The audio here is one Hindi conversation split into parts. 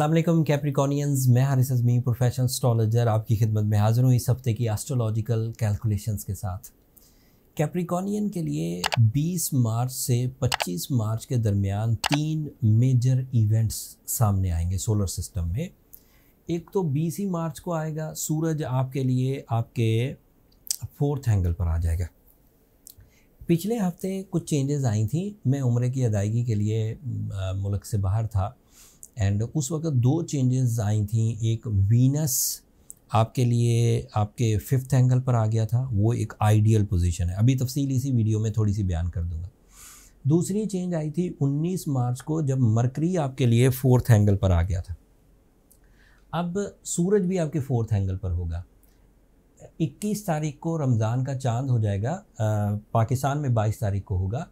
असलम कैप्रिकॉनियंस मैं हारिस अजमी प्रोफेशन स्ट्रॉलॉजर आपकी खिदमत में हाज़िर हूँ इस हफ्ते की एस्ट्रोलॉजिकल कैलकुलेशन के साथ कैप्रिकॉनियन के लिए 20 मार्च से 25 मार्च के दरमियान तीन मेजर इवेंट्स सामने आएंगे सोलर सिस्टम में एक तो बीस ही मार्च को आएगा सूरज आपके लिए आपके फोर्थ एंगल पर आ जाएगा पिछले हफ्ते कुछ चेंजेज़ आई थी मैं उम्र की अदायगी के लिए मुल्क से बाहर था एंड उस वक्त दो चेंजेस आई थी एक वीनस आपके लिए आपके फिफ्थ एंगल पर आ गया था वो एक आइडियल पोजीशन है अभी तफसील इसी वीडियो में थोड़ी सी बयान कर दूंगा दूसरी चेंज आई थी 19 मार्च को जब मरकरी आपके लिए फोर्थ एंगल पर आ गया था अब सूरज भी आपके फोर्थ एंगल पर होगा 21 तारीख को रमज़ान का चांद हो जाएगा आ, पाकिस्तान में 22 तारीख को होगा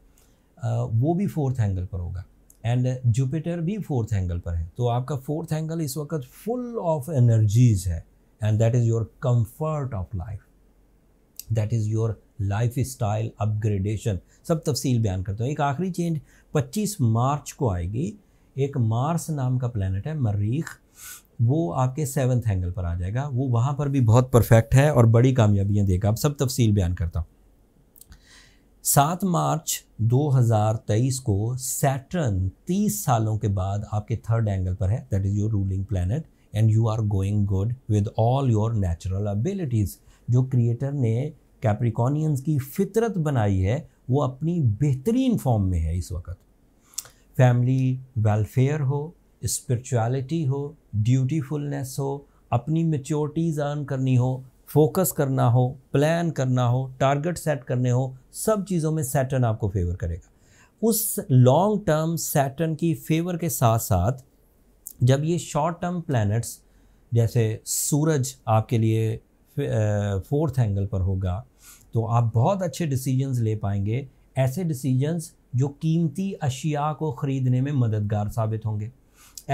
आ, वो भी फोर्थ एंगल पर होगा एंड जुपिटर भी फोर्थ एंगल पर है तो आपका फोर्थ एंगल इस वक्त फुल ऑफ एनर्जीज है and that is your comfort of life that is your life style upgradation सब तफसील बयान करता हूँ एक आखिरी चेंज 25 मार्च को आएगी एक मार्स नाम का प्लानट है मरीख वो आपके सेवन्थ एंगल पर आ जाएगा वो वहाँ पर भी बहुत परफेक्ट है और बड़ी कामयाबियाँ देगा अब सब तफसील बयान करता हूँ सात मार्च 2023 को सैटर्न 30 सालों के बाद आपके थर्ड एंगल पर है that is your ruling planet and you are going good with all your natural abilities जो क्रिएटर ने कैप्रिकॉनियंस की फितरत बनाई है वो अपनी बेहतरीन फॉर्म में है इस वक्त फैमिली वेलफेयर हो स्पिरिचुअलिटी हो ड्यूटीफुलनेस हो अपनी मेच्योरिटीज़ अर्न करनी हो फोकस करना हो प्लान करना हो टारगेट सेट करने हो सब चीज़ों में सैटर्न आपको फेवर करेगा उस लॉन्ग टर्म सैटर्न की फेवर के साथ साथ जब ये शॉर्ट टर्म प्लैनेट्स जैसे सूरज आपके लिए फोर्थ एंगल पर होगा तो आप बहुत अच्छे डिसीजंस ले पाएंगे ऐसे डिसीजंस जो कीमती अशिया को ख़रीदने में मददगार साबित होंगे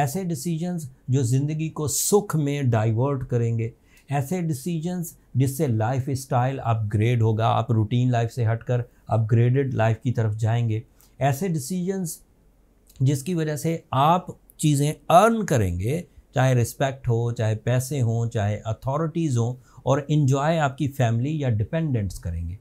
ऐसे डिसीजंस जो ज़िंदगी को सुख में डाइवर्ट करेंगे ऐसे डिसीजंस जिससे लाइफ स्टाइल अपग्रेड होगा आप रूटीन लाइफ से हटकर अपग्रेडेड लाइफ की तरफ जाएंगे ऐसे डिसीजंस जिसकी वजह से आप चीज़ें अर्न करेंगे चाहे रिस्पेक्ट हो चाहे पैसे हों चाहे अथॉरिटीज़ हों और इन्जॉय आपकी फैमिली या डिपेंडेंट्स करेंगे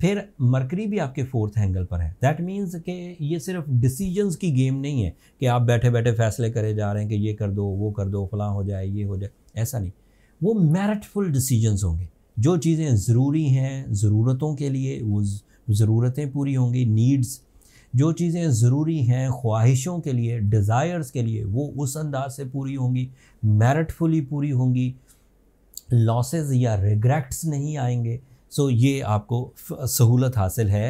फिर मरकरी भी आपके फोर्थ एंगल पर है दैट मीन्स कि ये सिर्फ डिसीजंस की गेम नहीं है कि आप बैठे बैठे फैसले करे जा रहे हैं कि ये कर दो वो कर दो फलां हो जाए ये हो जाए ऐसा नहीं वो मेरिटफुल डिसीजंस होंगे जो चीज़ें ज़रूरी हैं ज़रूरतों के लिए वो ज़रूरतें पूरी होंगी नीड्स जो चीज़ें ज़रूरी हैं ख्वाहिशों के लिए डिज़ायर्स के लिए वो उस अंदाज से पूरी होंगी मेरिटफुली पूरी होंगी लॉसेस या रिग्रेट्स नहीं आएंगे सो ये आपको सहूलत हासिल है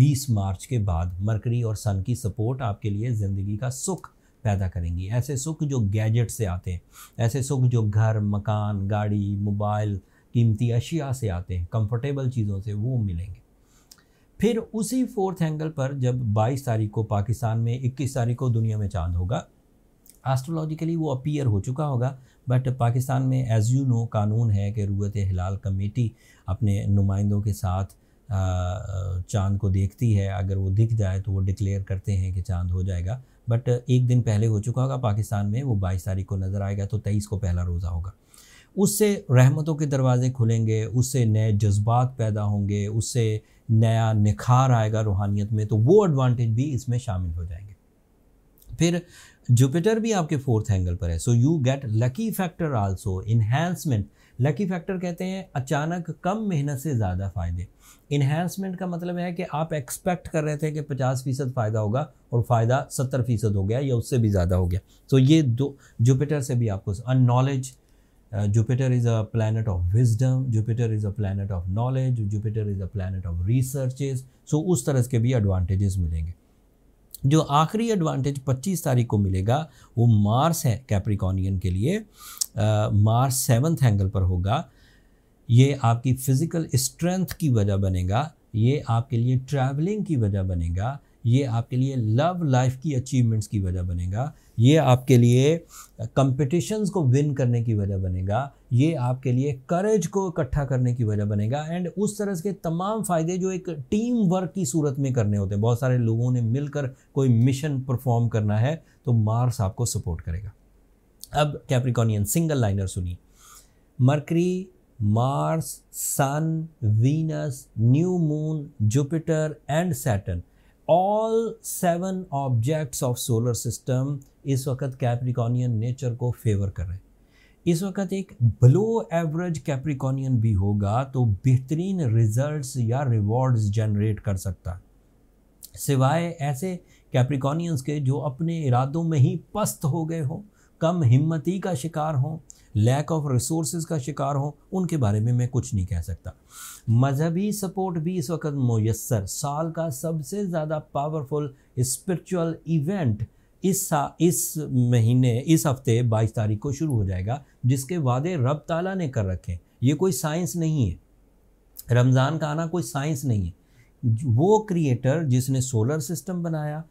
20 मार्च के बाद मरकरी और सन की सपोर्ट आपके लिए ज़िंदगी का सुख पैदा करेंगी ऐसे सुख जो गैजेट से आते हैं ऐसे सुख जो घर मकान गाड़ी मोबाइल कीमती अशिया से आते हैं कंफर्टेबल चीज़ों से वो मिलेंगे फिर उसी फोर्थ एंगल पर जब 22 तारीख को पाकिस्तान में 21 तारीख को दुनिया में चांद होगा एस्ट्रोलॉजिकली वो अपीयर हो चुका होगा बट पाकिस्तान में एज यू नो कानून है कि रूत हिलाल कमेटी अपने नुमाइंदों के साथ चांद को देखती है अगर वो दिख जाए तो वो डिक्लेयर करते हैं कि चांद हो जाएगा बट एक दिन पहले हो चुका होगा पाकिस्तान में वो बाईस तारीख को नज़र आएगा तो तेईस को पहला रोज़ा होगा उससे रहमतों के दरवाज़े खुलेंगे उससे नए जज्बात पैदा होंगे उससे नया निखार आएगा रूहानियत में तो वो एडवांटेज भी इसमें शामिल हो जाएंगे फिर जुपिटर भी आपके फोर्थ एंगल पर है so you get lucky factor also enhancement lucky factor कहते हैं अचानक कम मेहनत से ज़्यादा फ़ायदे इन्हेंसमेंट का मतलब है कि आप एक्सपेक्ट कर रहे थे कि पचास फ़ीसद फ़ायदा होगा और फ़ायदा सत्तर फ़ीसद हो गया या उससे भी ज़्यादा हो गया तो ये दो जुपिटर से भी आपको अन knowledge Jupiter is a planet of wisdom Jupiter is a planet of knowledge Jupiter is a planet of researches so उस तरह के भी एडवांटेजेस मिलेंगे जो आखिरी एडवांटेज 25 तारीख को मिलेगा वो मार्स है कैप्रिकॉनियन के लिए आ, मार्स सेवन्थ एंगल पर होगा ये आपकी फ़िज़िकल स्ट्रेंथ की वजह बनेगा ये आपके लिए ट्रैवलिंग की वजह बनेगा ये आपके लिए लव लाइफ की अचीवमेंट्स की वजह बनेगा ये आपके लिए कंपटीशंस uh, को विन करने की वजह बनेगा ये आपके लिए करेज को इकट्ठा करने की वजह बनेगा एंड उस तरह के तमाम फ़ायदे जो एक टीम वर्क की सूरत में करने होते हैं बहुत सारे लोगों ने मिलकर कोई मिशन परफॉर्म करना है तो मार्स आपको सपोर्ट करेगा अब कैप्रिकॉनियन सिंगल लाइनर सुनिए Mercury Mars Sun Venus new moon Jupiter and Saturn all seven objects of solar system इस वक्त कैप्रिकॉनियन नेचर को फेवर कर रहे हैं इस वक्त एक बिलो एवरेज कैप्रिकॉनियन भी होगा तो बेहतरीन रिजल्ट्स या रिवॉर्ड्स जनरेट कर सकता है सिवाय ऐसे कैप्रिकॉनियंस के जो अपने इरादों में ही पस्त हो गए हों कम हिम्मती का शिकार हों लैक ऑफ रिसोर्स का शिकार हों उनके बारे में मैं कुछ नहीं कह सकता मजहबी सपोर्ट भी इस वक्त मैसर साल का सबसे ज़्यादा पावरफुल स्पिरिचुअल इवेंट इस सा इस महीने इस हफ्ते 22 तारीख को शुरू हो जाएगा जिसके वादे रब ताला ने कर रखे ये कोई साइंस नहीं है रमज़ान का आना कोई साइंस नहीं है वो क्रिएटर जिसने सोलर सिस्टम बनाया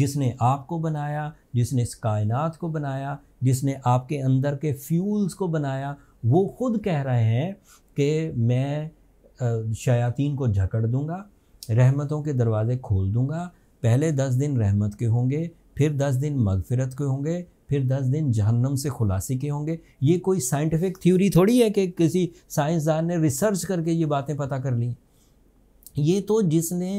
जिसने आपको बनाया जिसने इस कायनात को बनाया जिसने आपके अंदर के फ्यूल्स को बनाया वो खुद कह रहे हैं कि मैं शयातीन को झकड़ दूंगा रहमतों के दरवाज़े खोल दूंगा पहले दस दिन रहमत के होंगे फिर दस दिन मगफरत के होंगे फिर दस दिन जहन्नम से खुलासे के होंगे ये कोई साइंटिफिक थ्योरी थोड़ी है कि किसी साइंसदान ने रिसर्च करके ये बातें पता कर ली ये तो जिसने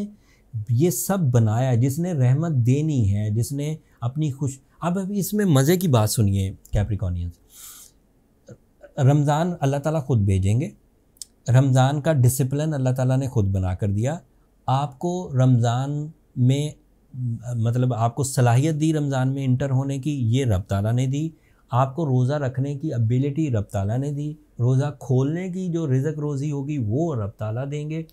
ये सब बनाया जिसने रहमत देनी है जिसने अपनी खुश अब अभी इसमें मज़े की बात सुनिए कैप्रिकॉनियंस रमज़ान अल्लाह ताला ख़ुद भेजेंगे रमज़ान का डिसिप्लिन अल्लाह ताला ने ख़ुद बना कर दिया आपको रमज़ान में मतलब आपको सलाहियत दी रमज़ान में इंटर होने की ये रब ताला ने दी आपको रोज़ा रखने की अबिलिटी रब ताला ने दी रोज़ा खोलने की जो रिजक रोज़ी होगी वो रब ताला देंगे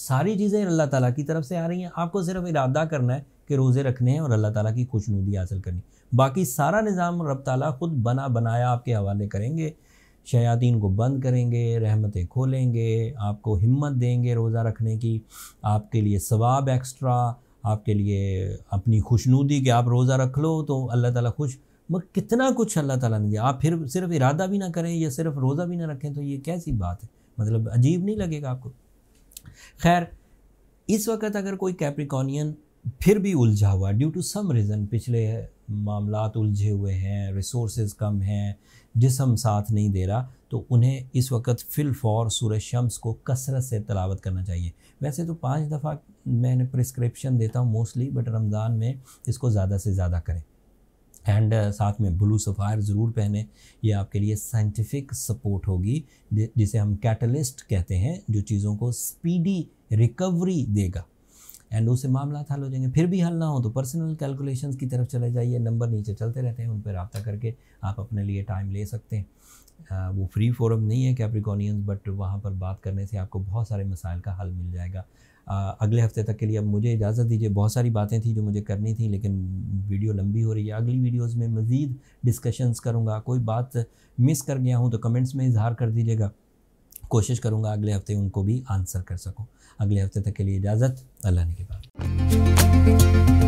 सारी चीज़ें अल्लाह ताला की तरफ से आ रही हैं आपको सिर्फ इरादा करना है कि रोज़े रखने हैं और अल्लाह ताला की खुशनुदी हासिल करनी बाकी सारा निज़ाम रब ताला ख़ुद बना बनाया आपके हवाले करेंगे शयातीन को बंद करेंगे रहमतें खोलेंगे आपको हिम्मत देंगे रोज़ा रखने की आपके लिए सवाब एक्स्ट्रा आपके लिए अपनी खुशनुदी कि आप रोज़ा रख लो तो अल्लाह ताला खुश मगर कितना कुछ अल्लाह ताला ने दिया आप फिर सिर्फ इरादा भी ना करें या सिर्फ रोज़ा भी ना रखें तो ये कैसी बात है मतलब अजीब नहीं लगेगा आपको खैर इस वक्त अगर कोई कैप्रिकॉनियन फिर भी उलझा हुआ ड्यू टू सम रीज़न पिछले मामला उलझे हुए हैं रिसोर्स कम हैं जिसम साथ नहीं दे रहा तो उन्हें इस वक्त फिल फॉर सूर्य शम्स को कसरत से तलावत करना चाहिए वैसे तो पाँच दफ़ा मैंने प्रिस्क्रिप्शन देता हूँ मोस्टली बट रमज़ान में इसको ज़्यादा से ज़्यादा करें एंड साथ में ब्लू सफ़ायर ज़रूर पहने ये आपके लिए साइंटिफिक सपोर्ट होगी जिसे हम कैटलिस्ट कहते हैं जो चीज़ों को स्पीडी रिकवरी देगा एंड उसे मामला हल हो जाएंगे फिर भी हल ना हो तो पर्सनल कैलकुलेशंस की तरफ चले जाइए नंबर नीचे चलते रहते हैं उन पर रबता करके आप अपने लिए टाइम ले सकते हैं वो फ्री फोरम नहीं है कैप्रिकॉनियंस बट वहाँ पर बात करने से आपको बहुत सारे मसाइल का हल मिल जाएगा अगले हफ्ते तक के लिए अब मुझे इजाज़त दीजिए बहुत सारी बातें थी जो मुझे करनी थी लेकिन वीडियो लंबी हो रही है अगली वीडियोस में मज़ीद डिस्कशंस करूँगा कोई बात मिस कर गया हूँ तो कमेंट्स में इजहार कर दीजिएगा कोशिश करूँगा अगले हफ्ते उनको भी आंसर कर सकूँ अगले हफ्ते तक के लिए इजाज़त अल्लाह ने के बाद